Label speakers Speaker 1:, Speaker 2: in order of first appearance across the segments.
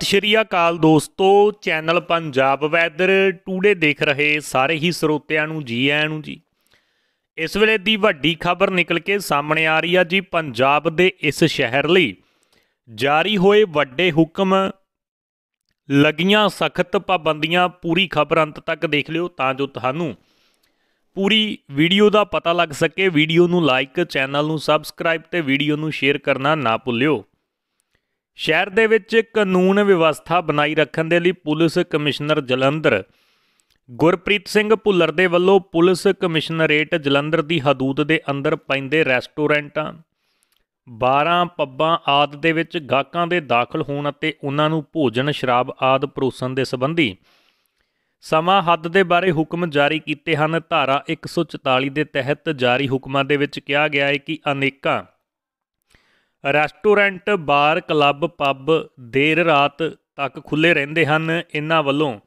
Speaker 1: ਸਤਿ ਸ਼੍ਰੀ ਅਕਾਲ ਦੋਸਤੋ channel Punjab weather today ਦੇਖ ਰਹੇ ਸਾਰੇ ਹੀ ਸਰੋਤਿਆਂ ਨੂੰ ਜੀ ਆਇਆਂ ਨੂੰ ਜੀ ਇਸ ਵੇਲੇ ਦੀ ਵੱਡੀ ਖਬਰ ਨਿਕਲ ਕੇ ਸਾਹਮਣੇ ਆ ਰਹੀ ਆ ਜੀ ਪੰਜਾਬ ਦੇ ਇਸ ਸ਼ਹਿਰ ਲਈ ਜਾਰੀ ਹੋਏ ਵੱਡੇ ਹੁਕਮ ਲਗੀਆਂ ਸਖਤ ਪਾਬੰਦੀਆਂ ਪੂਰੀ ਖਬਰ ਅੰਤ ਤੱਕ ਦੇਖ ਲਿਓ ਤਾਂ ਜੋ ਤੁਹਾਨੂੰ ਪੂਰੀ ਵੀਡੀਓ ਦਾ ਪਤਾ ਲੱਗ ਸਕੇ ਵੀਡੀਓ ਨੂੰ ਲਾਈਕ ਚੈਨਲ ਨੂੰ ਸਬਸਕ੍ਰਾਈਬ ਤੇ ਵੀਡੀਓ ਨੂੰ ਸ਼ੇਅਰ ਕਰਨਾ ਨਾ ਭੁੱਲਿਓ ਸ਼ਹਿਰ ਦੇ ਵਿੱਚ ਕਾਨੂੰਨ ਵਿਵਸਥਾ ਬਣਾਈ ਰੱਖਣ ਦੇ ਲਈ ਪੁਲਿਸ ਕਮਿਸ਼ਨਰ ਜਲੰਧਰ ਗੁਰਪ੍ਰੀਤ ਸਿੰਘ ਭੁੱਲਰ ਦੇ ਵੱਲੋਂ ਪੁਲਿਸ ਕਮਿਸ਼ਨਰੇਟ ਜਲੰਧਰ ਦੀ ਹਦੂਦ ਦੇ ਅੰਦਰ ਪੈਂਦੇ ਰੈਸਟੋਰੈਂਟਾਂ 12 ਪੱਬਾਂ ਆਦ ਦੇ ਵਿੱਚ ਗਾਹਕਾਂ ਦੇ ਦਾਖਲ ਹੋਣ ਅਤੇ ਉਹਨਾਂ ਨੂੰ ਭੋਜਨ ਸ਼ਰਾਬ ਆਦ ਪਰੋਸਣ ਦੇ ਸੰਬੰਧੀ ਸਮਾਂ ਹੱਦ ਦੇ ਬਾਰੇ ਹੁਕਮ ਜਾਰੀ ਕੀਤੇ ਹਨ ਧਾਰਾ 144 ਦੇ ਤਹਿਤ ਜਾਰੀ ਹੁਕਮਾਂ ਦੇ ਵਿੱਚ ਕਿਹਾ ਗਿਆ ਹੈ ਕਿ ਅਨੇਕਾਂ ਰੈਸਟੋਰੈਂਟ ਬਾਰ ਕਲੱਬ ਪੱਬ ਦੇਰ ਰਾਤ ਤੱਕ ਖੁੱਲੇ ਰਹਿੰਦੇ ਹਨ ਇਹਨਾਂ ਵੱਲੋਂ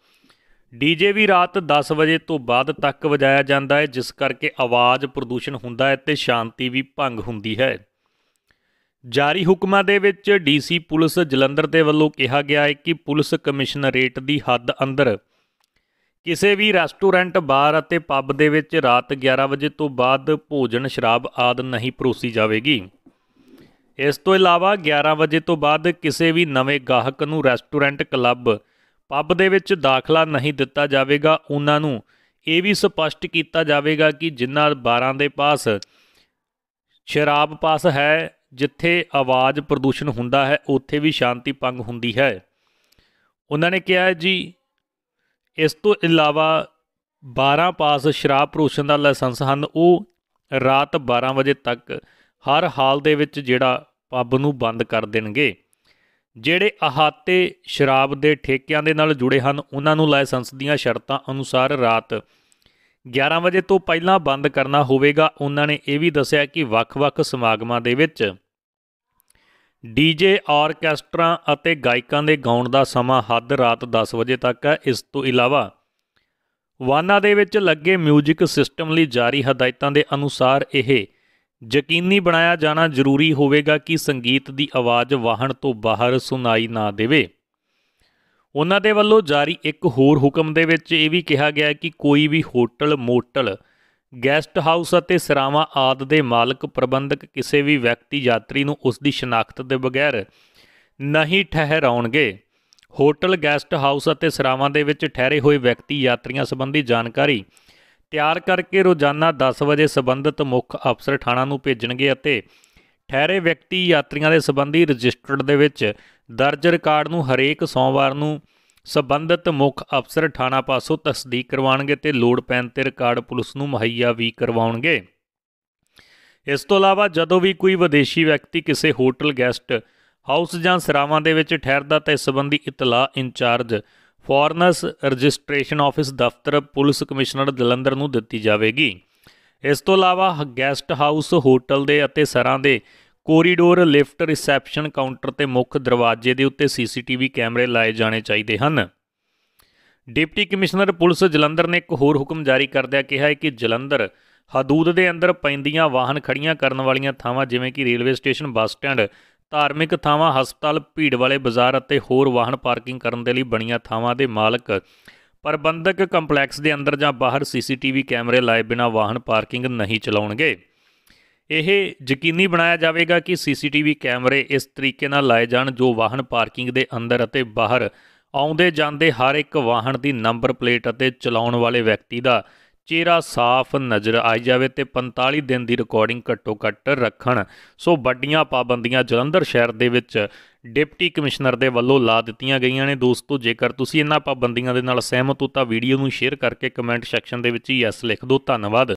Speaker 1: ਡੀਜੇ ਵੀ ਰਾਤ 10 ਵਜੇ ਤੋਂ ਬਾਅਦ ਤੱਕ ਵਜਾਇਆ ਜਾਂਦਾ ਹੈ ਜਿਸ ਕਰਕੇ ਆਵਾਜ਼ ਪ੍ਰਦੂਸ਼ਣ ਹੁੰਦਾ ਹੈ ਤੇ ਸ਼ਾਂਤੀ ਵੀ ਭੰਗ ਹੁੰਦੀ ਹੈ ਜਾਰੀ ਹੁਕਮਾਂ ਦੇ ਵਿੱਚ ਡੀਸੀ ਪੁਲਿਸ ਜਲੰਧਰ ਦੇ ਵੱਲੋਂ ਕਿਹਾ ਗਿਆ ਹੈ ਕਿ ਪੁਲਿਸ ਕਮਿਸ਼ਨਰੇਟ ਦੀ ਹੱਦ ਅੰਦਰ ਕਿਸੇ ਵੀ ਰੈਸਟੋਰੈਂਟ ਬਾਰ ਅਤੇ ਪੱਬ ਦੇ ਵਿੱਚ ਰਾਤ 11 ਵਜੇ ਤੋਂ ਬਾਅਦ ਭੋਜਨ ਸ਼ਰਾਬ ਆਦਿ ਨਹੀਂ ਪਰੋਸੀ ਜਾਵੇਗੀ ਇਸ ਤੋਂ ਇਲਾਵਾ 11 ਵਜੇ ਤੋਂ ਬਾਅਦ ਕਿਸੇ ਵੀ ਨਵੇਂ ਗਾਹਕ ਨੂੰ ਰੈਸਟੋਰੈਂਟ ਕਲੱਬ ਪੱਬ ਦੇ ਵਿੱਚ ਦਾਖਲਾ ਨਹੀਂ ਦਿੱਤਾ ਜਾਵੇਗਾ ਉਹਨਾਂ ਨੂੰ ਇਹ ਵੀ ਸਪਸ਼ਟ ਕੀਤਾ ਜਾਵੇਗਾ ਕਿ ਜਿਨ੍ਹਾਂ 12 ਦੇ ਪਾਸ ਸ਼ਰਾਬ ਪਾਸ ਹੈ ਜਿੱਥੇ ਆਵਾਜ਼ ਪ੍ਰਦੂਸ਼ਣ ਹੁੰਦਾ ਹੈ ਉੱਥੇ ਵੀ ਸ਼ਾਂਤੀ ਪੰਗ ਹੁੰਦੀ ਹੈ ਉਹਨਾਂ ਨੇ ਕਿਹਾ ਜੀ ਇਸ ਤੋਂ ਇਲਾਵਾ 12 ਪਾਸ ਸ਼ਰਾਬ ਪ੍ਰੋਸ਼ਨ ਦਾ ਲਾਇਸੈਂਸ ਹਨ ਉਹ ਰਾਤ 12 ਵਜੇ ਤੱਕ ਹਰ ਹਾਲ ਦੇ ਵਿੱਚ ਜਿਹੜਾ ਪੱਬ ਨੂੰ ਬੰਦ ਕਰ ਦੇਣਗੇ ਜਿਹੜੇ ਅਹਾਤੇ ਸ਼ਰਾਬ ਦੇ ਠੇਕਿਆਂ ਦੇ ਨਾਲ ਜੁੜੇ ਹਨ ਉਹਨਾਂ ਨੂੰ ਲਾਇਸੈਂਸ ਦੀਆਂ ਸ਼ਰਤਾਂ ਅਨੁਸਾਰ ਰਾਤ 11 ਵਜੇ ਤੋਂ ਪਹਿਲਾਂ ਬੰਦ ਕਰਨਾ ਹੋਵੇਗਾ ਉਹਨਾਂ ਨੇ ਇਹ ਵੀ ਦੱਸਿਆ ਕਿ ਵੱਖ-ਵੱਖ ਸਮਾਗਮਾਂ ਦੇ ਵਿੱਚ ਡੀਜੇ ਆਰਕੈਸਟਰਾ ਅਤੇ ਗਾਇਕਾਂ ਦੇ ਗਾਉਣ ਦਾ ਸਮਾਂ ਹੱਦ ਰਾਤ 10 ਵਜੇ ਤੱਕ ਹੈ ਇਸ ਤੋਂ ਇਲਾਵਾ ਵਾਨਾ ਦੇ ਵਿੱਚ ਲੱਗੇ 뮤직 ਸਿਸਟਮ ਲਈ ਜਾਰੀ ਹਦਾਇਤਾਂ ਦੇ ਅਨੁਸਾਰ ਇਹ ਯਕੀਨੀ ਬਣਾਇਆ ਜਾਣਾ ਜ਼ਰੂਰੀ ਹੋਵੇਗਾ ਕਿ ਸੰਗੀਤ ਦੀ ਆਵਾਜ਼ ਵਾਹਣ ਤੋਂ ਬਾਹਰ ਸੁਣਾਈ ਨਾ ਦੇਵੇ ਉਹਨਾਂ ਦੇ ਵੱਲੋਂ ਜਾਰੀ ਇੱਕ ਹੋਰ ਹੁਕਮ ਦੇ ਵਿੱਚ ਇਹ ਵੀ ਕਿਹਾ ਗਿਆ ਕਿ ਕੋਈ ਵੀ ਹੋਟਲ ਮੋਟਲ ਗੈਸਟ ਹਾਊਸ ਅਤੇ ਸਰਾਵਾਂ ਆਦ ਦੇ ਮਾਲਕ ਪ੍ਰਬੰਧਕ ਕਿਸੇ ਵੀ ਵਿਅਕਤੀ ਯਾਤਰੀ ਨੂੰ ਉਸ ਦੀ ਸ਼ਨਾਖਤ ਦੇ ਬਗੈਰ ਨਹੀਂ ਠਹਿਰਾਉਣਗੇ ਹੋਟਲ ਗੈਸਟ ਹਾਊਸ ਅਤੇ ਸਰਾਵਾਂ ਦੇ ਵਿੱਚ ਠਹਿਰੇ ਹੋਏ ਵਿਅਕਤੀ ਯਾਤਰੀਆਂ ਸੰਬੰਧੀ ਜਾਣਕਾਰੀ ਤਿਆਰ ਕਰਕੇ ਰੋਜ਼ਾਨਾ 10 ਵਜੇ ਸਬੰਧਤ ਮੁੱਖ ਅਫਸਰ ਥਾਣਾ ਨੂੰ ਭੇਜਣਗੇ ਅਤੇ ਠਹਿਰੇ ਵਿਅਕਤੀ ਯਾਤਰੀਆਂ ਦੇ ਸੰਬੰਧੀ ਰਜਿਸਟਰਡ ਦੇ ਵਿੱਚ ਦਰਜ ਰਿਕਾਰਡ ਨੂੰ ਹਰੇਕ ਸੋਮਵਾਰ ਨੂੰ ਸਬੰਧਤ ਮੁੱਖ ਅਫਸਰ ਥਾਣਾ ਪਾਸੋਂ ਤਸਦੀਕ ਕਰਵਾਉਣਗੇ ਤੇ ਲੋੜ ਪੈਣ ਤੇ ਰਿਕਾਰਡ ਪੁਲਿਸ ਨੂੰ ਮੁਹੱਈਆ ਵੀ ਕਰਵਾਉਣਗੇ ਇਸ ਤੋਂ ਇਲਾਵਾ ਜਦੋਂ ਵੀ ਕੋਈ ਵਿਦੇਸ਼ੀ ਵਿਅਕਤੀ ਕਿਸੇ ਹੋਟਲ ਗੈਸਟ ਹਾਊਸ ਜਾਂ ਸਰਾਵਾਂ ਦੇ ਵਿੱਚ ਠਹਿਰਦਾ ਤਾਂ ਇਸ ਸੰਬੰਧੀ ਇਤਲਾਹ ਇਨਚਾਰਜ ਫੋਰਨਸ ਰਜਿਸਟ੍ਰੇਸ਼ਨ ਆਫਿਸ ਦਫ਼ਤਰ ਪੁਲਿਸ ਕਮਿਸ਼ਨਰ ਜਲੰਧਰ ਨੂੰ ਦਿੱਤੀ ਜਾਵੇਗੀ ਇਸ ਤੋਂ ਇਲਾਵਾ ਗੈਸਟ ਹਾਊਸ ਹੋਟਲ ਦੇ ਅਤੇ ਸਰਾਂ ਦੇ ਕੋਰੀਡੋਰ ਲਿਫਟ ਰਿਸੈਪਸ਼ਨ ਕਾਊਂਟਰ ਤੇ ਮੁੱਖ ਦਰਵਾਜ਼ੇ ਦੇ ਉੱਤੇ ਸੀਸੀਟੀਵੀ ਕੈਮਰੇ ਲਾਏ ਜਾਣੇ ਚਾਹੀਦੇ ਹਨ ਡਿਪਟੀ ਕਮਿਸ਼ਨਰ ਪੁਲਿਸ ਜਲੰਧਰ ਨੇ ਇੱਕ ਹੋਰ ਹੁਕਮ ਜਾਰੀ ਕਰਦਿਆਂ ਕਿਹਾ ਹੈ ਕਿ ਜਲੰਧਰ ਹਦੂਦ ਦੇ ਅੰਦਰ ਪੈਂਦੀਆਂ ਵਾਹਨ ਖੜੀਆਂ ਕਰਨ ਵਾਲੀਆਂ ਥਾਵਾਂ ਜਿਵੇਂ ਕਿ ਰੇਲਵੇ ਸਟੇਸ਼ਨ ਬੱਸ ਸਟੈਂਡ ਧਾਰਮਿਕ ਥਾਵਾਂ ਹਸਪਤਾਲ ਭੀੜ ਵਾਲੇ ਬਾਜ਼ਾਰ ਅਤੇ ਹੋਰ ਵਾਹਨ ਪਾਰਕਿੰਗ ਕਰਨ ਦੇ ਲਈ ਬਣੀਆਂ ਥਾਵਾਂ ਦੇ ਮਾਲਕ ਪ੍ਰਬੰਧਕ ਕੰਪਲੈਕਸ ਦੇ ਅੰਦਰ ਜਾਂ ਬਾਹਰ ਸੀਸੀਟੀਵੀ ਕੈਮਰੇ ਲਾਏ ਬਿਨਾ ਵਾਹਨ ਪਾਰਕਿੰਗ ਨਹੀਂ ਚਲਾਉਣਗੇ ਇਹ ਯਕੀਨੀ ਬਣਾਇਆ ਜਾਵੇਗਾ ਕਿ ਸੀਸੀਟੀਵੀ ਕੈਮਰੇ ਇਸ ਤਰੀਕੇ ਨਾਲ ਲਾਏ ਜਾਣ ਜੋ ਵਾਹਨ ਪਾਰਕਿੰਗ ਦੇ ਅੰਦਰ ਅਤੇ ਬਾਹਰ ਆਉਂਦੇ ਜਾਂਦੇ ਹਰ ਇੱਕ ਵਾਹਨ ਦੀ ਨੰਬਰ ਪਲੇਟ ਅਤੇ ਚਲਾਉਣ ਵਾਲੇ ਵਿਅਕਤੀ ਦਾ ਚਿਹਰਾ ਸਾਫ਼ ਨਜ਼ਰ ਆਈ ਜਾਵੇ ਤੇ 45 ਦਿਨ ਦੀ ਰਿਕਾਰਡਿੰਗ ਘੱਟੋ ਘੱਟ ਰੱਖਣ ਸੋ ਵੱਡੀਆਂ ਪਾਬੰਦੀਆਂ ਜਲੰਧਰ ਸ਼ਹਿਰ ਦੇ ਵਿੱਚ ਡਿਪਟੀ ਕਮਿਸ਼ਨਰ ਦੇ ਵੱਲੋਂ ਲਾ ਦਿੱਤੀਆਂ ਗਈਆਂ ਨੇ ਦੋਸਤੋ ਜੇਕਰ ਤੁਸੀਂ ਇਹਨਾਂ ਪਾਬੰਦੀਆਂ ਦੇ ਨਾਲ ਸਹਿਮਤ ਹੋ ਤਾਂ ਵੀਡੀਓ ਨੂੰ ਸ਼ੇਅਰ ਕਰਕੇ ਕਮੈਂਟ ਸੈਕਸ਼ਨ ਦੇ ਵਿੱਚ ਯੈਸ ਲਿਖ ਦਿਓ ਧੰਨਵਾਦ